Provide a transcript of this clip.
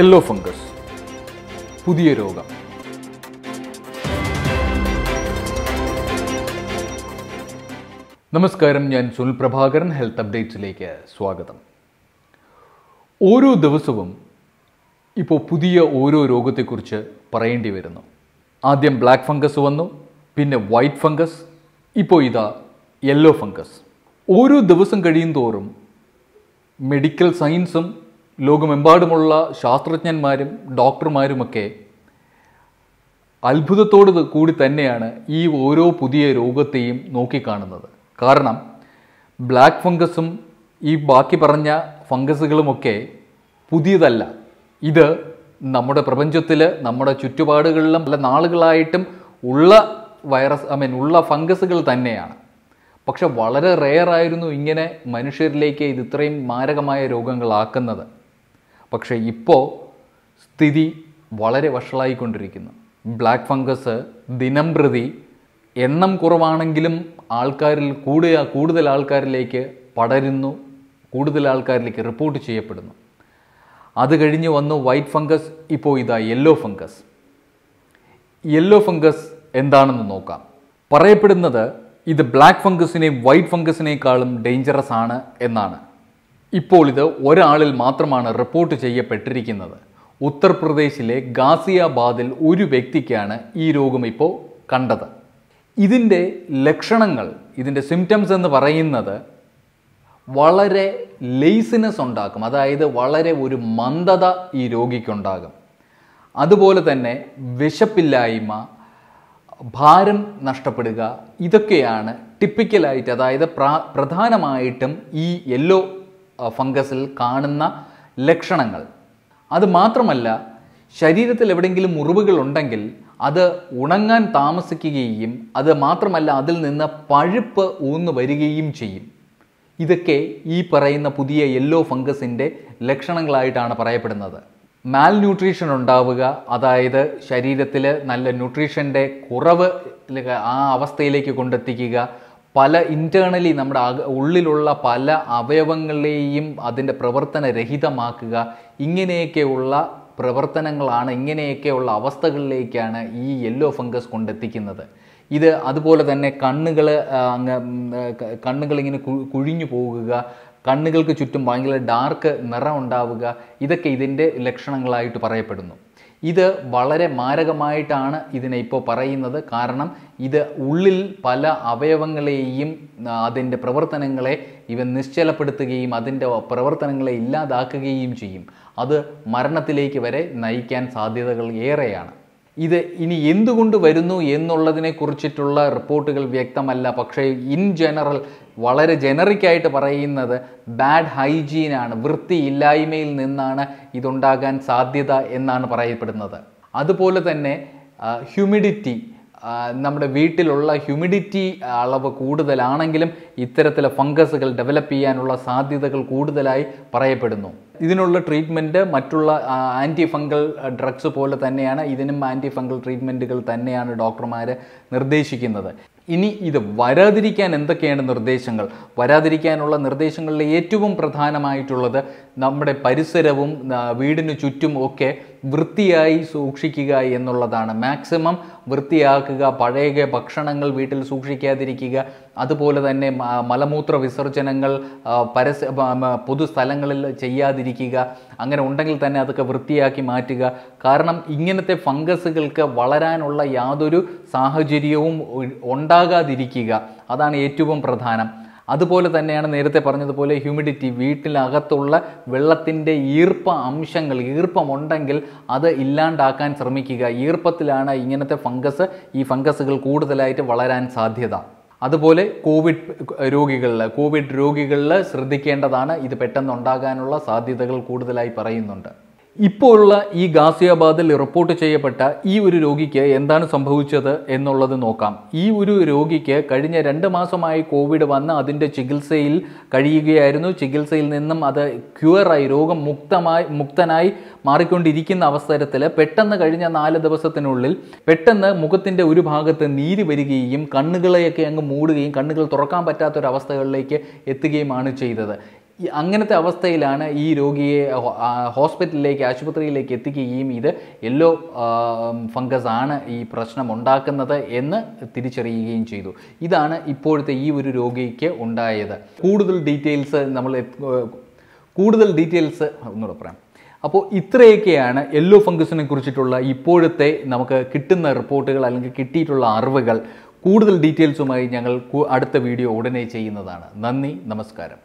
yellow fungus പുതിയ രോഗം നമസ്കാരം ഞാൻ സുനിൽ പ്രഭാകരൻ ഹെൽത്ത് അപ്ഡേറ്റ്സിലേക്ക് സ്വാഗതം ഓരോ ദിവസവും ഇപ്പോൾ പുതിയ ഓരോ രോഗത്തെക്കുറിച്ച് പറയേണ്ടി വരുന്നു ആദ്യം ബ്ലാക്ക് ഫംഗസ് വന്നു പിന്നെ വൈറ്റ് ഫംഗസ് ഇപ്പോൾ ഇതാ യെല്ലോ ഫംഗസ് ഓരോ ദിവസം കഴിയും തോറും മെഡിക്കൽ സയൻസും ലോകമെമ്പാടുമുള്ള ശാസ്ത്രജ്ഞന്മാരും ഡോക്ടർമാരുമൊക്കെ അത്ഭുതത്തോട് കൂടി തന്നെയാണ് ഈ ഓരോ പുതിയ രോഗത്തെയും നോക്കിക്കാണുന്നത് കാരണം ബ്ലാക്ക് ഫംഗസും ഈ ബാക്കി പറഞ്ഞ ഫംഗസുകളുമൊക്കെ പുതിയതല്ല ഇത് നമ്മുടെ പ്രപഞ്ചത്തിൽ നമ്മുടെ ചുറ്റുപാടുകളിലും പല നാളുകളായിട്ടും ഉള്ള വൈറസ് ഐ മീൻ ഉള്ള ഫംഗസുകൾ തന്നെയാണ് പക്ഷെ വളരെ റെയർ ആയിരുന്നു ഇങ്ങനെ മനുഷ്യരിലേക്ക് ഇത് ഇത്രയും മാരകമായ രോഗങ്ങളാക്കുന്നത് പക്ഷേ ഇപ്പോൾ സ്ഥിതി വളരെ വഷളായിക്കൊണ്ടിരിക്കുന്നു ബ്ലാക്ക് ഫംഗസ് ദിനം പ്രതി എണ്ണം കുറവാണെങ്കിലും ആൾക്കാരിൽ കൂടുക കൂടുതൽ ആൾക്കാരിലേക്ക് പടരുന്നു കൂടുതൽ ആൾക്കാരിലേക്ക് റിപ്പോർട്ട് ചെയ്യപ്പെടുന്നു അത് കഴിഞ്ഞ് വന്നു വൈറ്റ് ഫംഗസ് ഇപ്പോൾ ഇതാ യെല്ലോ ഫംഗസ് യെല്ലോ ഫംഗസ് എന്താണെന്ന് നോക്കാം പറയപ്പെടുന്നത് ഇത് ബ്ലാക്ക് ഫംഗസിനെയും വൈറ്റ് ഫംഗസിനേക്കാളും ഡേഞ്ചറസ് ആണ് എന്നാണ് ഇപ്പോൾ ഇത് ഒരാളിൽ മാത്രമാണ് റിപ്പോർട്ട് ചെയ്യപ്പെട്ടിരിക്കുന്നത് ഉത്തർപ്രദേശിലെ ഗാസിയാബാദിൽ ഒരു വ്യക്തിക്കാണ് ഈ രോഗം ഇപ്പോൾ കണ്ടത് ഇതിൻ്റെ ലക്ഷണങ്ങൾ ഇതിൻ്റെ സിംറ്റംസ് എന്ന് പറയുന്നത് വളരെ ലെയ്സിനെസ് ഉണ്ടാക്കും അതായത് വളരെ ഒരു മന്ദത ഈ രോഗിക്കുണ്ടാകും അതുപോലെ തന്നെ വിശപ്പില്ലായ്മ ഭാരം നഷ്ടപ്പെടുക ഇതൊക്കെയാണ് ടിപ്പിക്കലായിട്ട് അതായത് പ്രധാനമായിട്ടും ഈ യെല്ലോ ഫംഗസിൽ കാണുന്ന ലക്ഷണങ്ങൾ അത് മാത്രമല്ല ശരീരത്തിൽ എവിടെയെങ്കിലും മുറിവുകൾ ഉണ്ടെങ്കിൽ അത് ഉണങ്ങാൻ താമസിക്കുകയും അത് മാത്രമല്ല അതിൽ നിന്ന് പഴുപ്പ് ഊന്നു വരികയും ചെയ്യും ഇതൊക്കെ ഈ പറയുന്ന പുതിയ യെല്ലോ ഫംഗസിൻ്റെ ലക്ഷണങ്ങളായിട്ടാണ് പറയപ്പെടുന്നത് മാൽ ന്യൂട്രീഷൻ ഉണ്ടാവുക അതായത് ശരീരത്തിൽ നല്ല ന്യൂട്രീഷൻ്റെ കുറവ് ആ അവസ്ഥയിലേക്ക് കൊണ്ടെത്തിക്കുക പല ഇൻറ്റേർണലി നമ്മുടെ ഉള്ളിലുള്ള പല അവയവങ്ങളെയും അതിൻ്റെ പ്രവർത്തനരഹിതമാക്കുക ഇങ്ങനെയൊക്കെയുള്ള പ്രവർത്തനങ്ങളാണ് ഇങ്ങനെയൊക്കെയുള്ള അവസ്ഥകളിലേക്കാണ് ഈ യെല്ലോ ഫംഗസ് കൊണ്ടെത്തിക്കുന്നത് ഇത് അതുപോലെ തന്നെ കണ്ണുകൾ അങ്ങ് കണ്ണുകളിങ്ങനെ കുഴിഞ്ഞു പോകുക കണ്ണുകൾക്ക് ചുറ്റും ഭയങ്കര ഡാർക്ക് നിറം ഉണ്ടാവുക ഇതൊക്കെ ഇതിൻ്റെ ലക്ഷണങ്ങളായിട്ട് പറയപ്പെടുന്നു ഇത് വളരെ മാരകമായിട്ടാണ് ഇതിനെ ഇപ്പോൾ പറയുന്നത് കാരണം ഇത് ഉള്ളിൽ പല അവയവങ്ങളെയും അതിൻ്റെ പ്രവർത്തനങ്ങളെ ഇവൻ നിശ്ചലപ്പെടുത്തുകയും അതിൻ്റെ പ്രവർത്തനങ്ങളെ ഇല്ലാതാക്കുകയും ചെയ്യും അത് മരണത്തിലേക്ക് വരെ നയിക്കാൻ സാധ്യതകൾ ഏറെയാണ് ഇത് ഇനി എന്തുകൊണ്ട് വരുന്നു എന്നുള്ളതിനെ കുറിച്ചിട്ടുള്ള റിപ്പോർട്ടുകൾ വ്യക്തമല്ല പക്ഷേ ഇൻ ജനറൽ വളരെ ജനറിക്കായിട്ട് പറയുന്നത് ബാഡ് ഹൈജീനാണ് വൃത്തിയില്ലായ്മയിൽ നിന്നാണ് ഇതുണ്ടാകാൻ സാധ്യത എന്നാണ് പറയപ്പെടുന്നത് അതുപോലെ തന്നെ ഹ്യൂമിഡിറ്റി നമ്മുടെ വീട്ടിലുള്ള ഹ്യൂമിഡിറ്റി അളവ് കൂടുതലാണെങ്കിലും ഇത്തരത്തിലെ ഫംഗസുകൾ ഡെവലപ്പ് ചെയ്യാനുള്ള സാധ്യതകൾ കൂടുതലായി പറയപ്പെടുന്നു ഇതിനുള്ള ട്രീറ്റ്മെൻറ്റ് മറ്റുള്ള ആൻറ്റി ഫംഗൽ ഡ്രഗ്സ് പോലെ തന്നെയാണ് ഇതിനും ആൻറ്റി ഫംഗൽ ട്രീറ്റ്മെൻറ്റുകൾ തന്നെയാണ് ഡോക്ടർമാർ നിർദ്ദേശിക്കുന്നത് ഇനി ഇത് വരാതിരിക്കാൻ എന്തൊക്കെയാണ് നിർദ്ദേശങ്ങൾ വരാതിരിക്കാനുള്ള നിർദ്ദേശങ്ങളിൽ ഏറ്റവും പ്രധാനമായിട്ടുള്ളത് നമ്മുടെ പരിസരവും വീടിനു ചുറ്റും ഒക്കെ വൃത്തിയായി സൂക്ഷിക്കുക എന്നുള്ളതാണ് മാക്സിമം വൃത്തിയാക്കുക പഴയ ഭക്ഷണങ്ങൾ വീട്ടിൽ സൂക്ഷിക്കാതിരിക്കുക അതുപോലെ തന്നെ മലമൂത്ര വിസർജനങ്ങൾ പരസ്യ പൊതുസ്ഥലങ്ങളിൽ ചെയ്യാതിരിക്കുക അങ്ങനെ ഉണ്ടെങ്കിൽ തന്നെ അതൊക്കെ വൃത്തിയാക്കി മാറ്റുക കാരണം ഇങ്ങനത്തെ ഫംഗസുകൾക്ക് വളരാനുള്ള യാതൊരു സാഹചര്യവും ഉണ്ടാകാതിരിക്കുക അതാണ് ഏറ്റവും പ്രധാനം അതുപോലെ തന്നെയാണ് നേരത്തെ പറഞ്ഞതുപോലെ ഹ്യൂമിഡിറ്റി വീട്ടിനകത്തുള്ള വെള്ളത്തിൻ്റെ ഈർപ്പ അംശങ്ങൾ ഈർപ്പമുണ്ടെങ്കിൽ അത് ഇല്ലാണ്ടാക്കാൻ ശ്രമിക്കുക ഈർപ്പത്തിലാണ് ഇങ്ങനത്തെ ഫംഗസ് ഈ ഫംഗസുകൾ കൂടുതലായിട്ട് വളരാൻ സാധ്യത അതുപോലെ കോവിഡ് രോഗികളിൽ കോവിഡ് രോഗികളിൽ ശ്രദ്ധിക്കേണ്ടതാണ് ഇത് പെട്ടെന്ന് ഉണ്ടാകാനുള്ള സാധ്യതകൾ കൂടുതലായി പറയുന്നുണ്ട് ഇപ്പോഴുള്ള ഈ ഗാസിയാബാദിൽ റിപ്പോർട്ട് ചെയ്യപ്പെട്ട ഈ ഒരു രോഗിക്ക് എന്താണ് സംഭവിച്ചത് എന്നുള്ളത് നോക്കാം ഈ ഒരു രോഗിക്ക് കഴിഞ്ഞ രണ്ട് മാസമായി കോവിഡ് വന്ന് അതിൻ്റെ ചികിത്സയിൽ കഴിയുകയായിരുന്നു ചികിത്സയിൽ നിന്നും അത് ക്യൂറായി രോഗം മുക്തമായി മുക്തനായി മാറിക്കൊണ്ടിരിക്കുന്ന അവസരത്തിൽ പെട്ടെന്ന് കഴിഞ്ഞ നാല് ദിവസത്തിനുള്ളിൽ പെട്ടെന്ന് മുഖത്തിൻ്റെ ഒരു ഭാഗത്ത് നീര് വരികയും കണ്ണുകളെയൊക്കെ അങ്ങ് മൂടുകയും കണ്ണുകൾ തുറക്കാൻ പറ്റാത്തൊരവസ്ഥകളിലേക്ക് എത്തുകയുമാണ് ചെയ്തത് അങ്ങനത്തെ അവസ്ഥയിലാണ് ഈ രോഗിയെ ഹോസ്പിറ്റലിലേക്ക് ആശുപത്രിയിലേക്ക് എത്തിക്കുകയും ഇത് യെല്ലോ ഫംഗസ് ആണ് ഈ പ്രശ്നം ഉണ്ടാക്കുന്നത് എന്ന് തിരിച്ചറിയുകയും ചെയ്തു ഇതാണ് ഇപ്പോഴത്തെ ഈ ഒരു രോഗിക്ക് ഉണ്ടായത് കൂടുതൽ ഡീറ്റെയിൽസ് നമ്മൾ കൂടുതൽ ഡീറ്റെയിൽസ് ഒന്നുകൂടെ പറയാം അപ്പോൾ ഇത്രയൊക്കെയാണ് യെല്ലോ ഫംഗസിനെ കുറിച്ചിട്ടുള്ള ഇപ്പോഴത്തെ നമുക്ക് കിട്ടുന്ന റിപ്പോർട്ടുകൾ അല്ലെങ്കിൽ കിട്ടിയിട്ടുള്ള അറിവുകൾ കൂടുതൽ ഡീറ്റെയിൽസുമായി ഞങ്ങൾ അടുത്ത വീഡിയോ ഉടനെ ചെയ്യുന്നതാണ് നന്ദി നമസ്കാരം